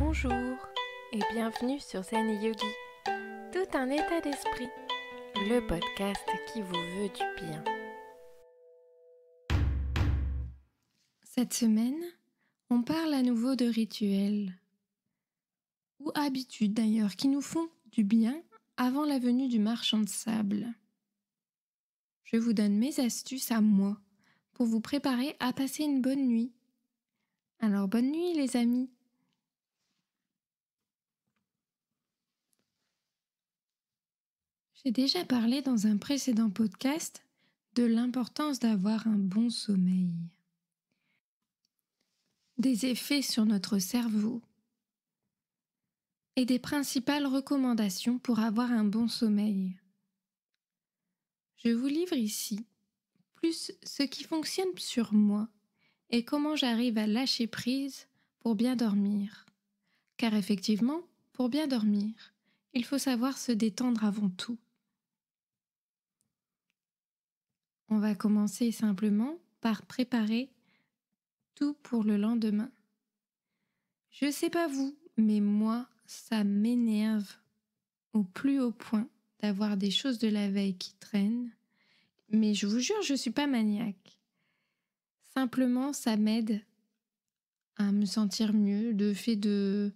Bonjour et bienvenue sur Zen Yogi, tout un état d'esprit, le podcast qui vous veut du bien. Cette semaine, on parle à nouveau de rituels ou habitudes d'ailleurs qui nous font du bien avant la venue du marchand de sable. Je vous donne mes astuces à moi pour vous préparer à passer une bonne nuit. Alors bonne nuit les amis J'ai déjà parlé dans un précédent podcast de l'importance d'avoir un bon sommeil, des effets sur notre cerveau et des principales recommandations pour avoir un bon sommeil. Je vous livre ici plus ce qui fonctionne sur moi et comment j'arrive à lâcher prise pour bien dormir. Car effectivement, pour bien dormir, il faut savoir se détendre avant tout. On va commencer simplement par préparer tout pour le lendemain. Je sais pas vous, mais moi, ça m'énerve au plus haut point d'avoir des choses de la veille qui traînent. Mais je vous jure, je suis pas maniaque. Simplement, ça m'aide à me sentir mieux. De fait de.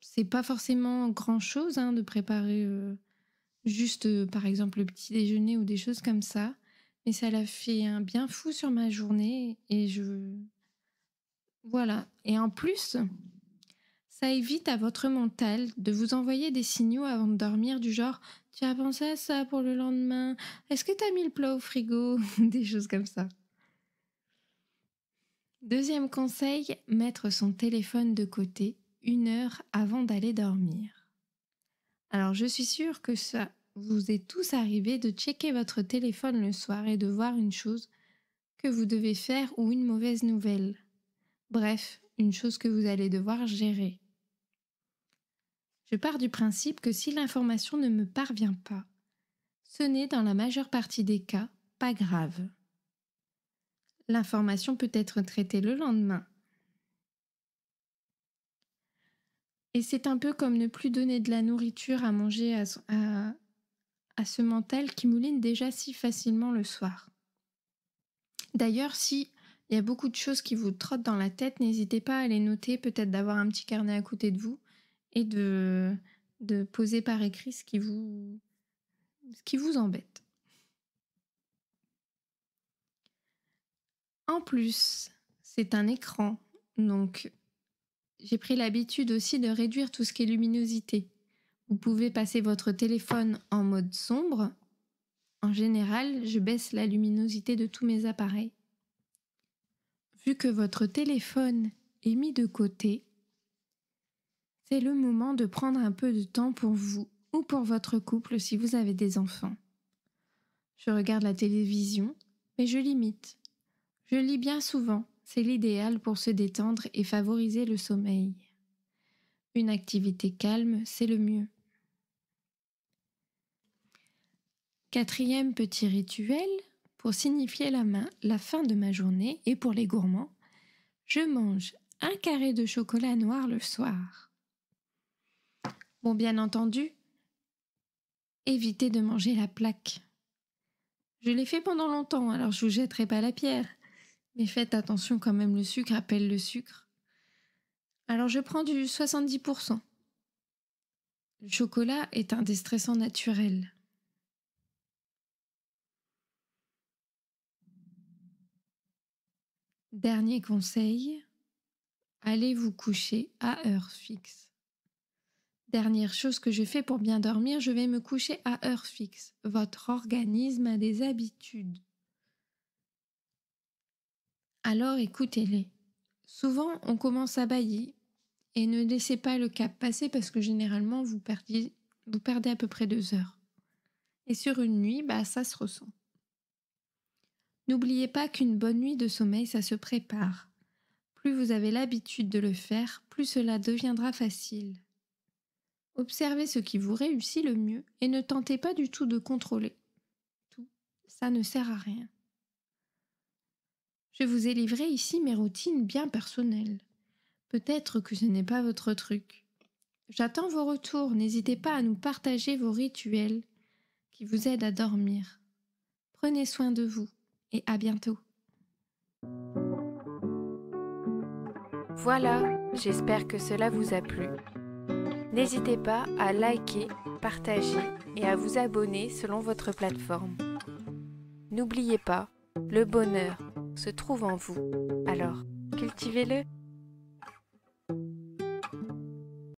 C'est pas forcément grand chose hein, de préparer euh, juste, euh, par exemple, le petit déjeuner ou des choses comme ça. Et ça l'a fait un bien fou sur ma journée. Et je. Voilà. Et en plus, ça évite à votre mental de vous envoyer des signaux avant de dormir du genre Tu as pensé à ça pour le lendemain Est-ce que tu as mis le plat au frigo Des choses comme ça. Deuxième conseil, mettre son téléphone de côté une heure avant d'aller dormir. Alors je suis sûre que ça, vous êtes tous arrivés de checker votre téléphone le soir et de voir une chose que vous devez faire ou une mauvaise nouvelle. Bref, une chose que vous allez devoir gérer. Je pars du principe que si l'information ne me parvient pas, ce n'est dans la majeure partie des cas pas grave. L'information peut être traitée le lendemain. Et c'est un peu comme ne plus donner de la nourriture à manger à, à ce mental qui mouline déjà si facilement le soir. D'ailleurs, si il y a beaucoup de choses qui vous trottent dans la tête, n'hésitez pas à les noter, peut-être d'avoir un petit carnet à côté de vous et de, de poser par écrit ce qui vous, ce qui vous embête. En plus, c'est un écran, donc j'ai pris l'habitude aussi de réduire tout ce qui est luminosité. Vous pouvez passer votre téléphone en mode sombre. En général, je baisse la luminosité de tous mes appareils. Vu que votre téléphone est mis de côté, c'est le moment de prendre un peu de temps pour vous ou pour votre couple si vous avez des enfants. Je regarde la télévision, mais je limite. Je lis bien souvent, c'est l'idéal pour se détendre et favoriser le sommeil. Une activité calme, c'est le mieux. Quatrième petit rituel, pour signifier la, main, la fin de ma journée et pour les gourmands, je mange un carré de chocolat noir le soir. Bon, bien entendu, évitez de manger la plaque. Je l'ai fait pendant longtemps, alors je vous jetterai pas la pierre. Mais faites attention quand même, le sucre appelle le sucre. Alors je prends du 70%. Le chocolat est un déstressant naturel. Dernier conseil, allez vous coucher à heure fixe. Dernière chose que je fais pour bien dormir, je vais me coucher à heure fixe. Votre organisme a des habitudes. Alors écoutez-les. Souvent, on commence à bailler et ne laissez pas le cap passer parce que généralement, vous, vous perdez à peu près deux heures. Et sur une nuit, bah, ça se ressent. N'oubliez pas qu'une bonne nuit de sommeil, ça se prépare. Plus vous avez l'habitude de le faire, plus cela deviendra facile. Observez ce qui vous réussit le mieux et ne tentez pas du tout de contrôler. Tout, ça ne sert à rien. Je vous ai livré ici mes routines bien personnelles. Peut-être que ce n'est pas votre truc. J'attends vos retours, n'hésitez pas à nous partager vos rituels qui vous aident à dormir. Prenez soin de vous à bientôt. Voilà, j'espère que cela vous a plu. N'hésitez pas à liker, partager et à vous abonner selon votre plateforme. N'oubliez pas, le bonheur se trouve en vous, alors cultivez-le.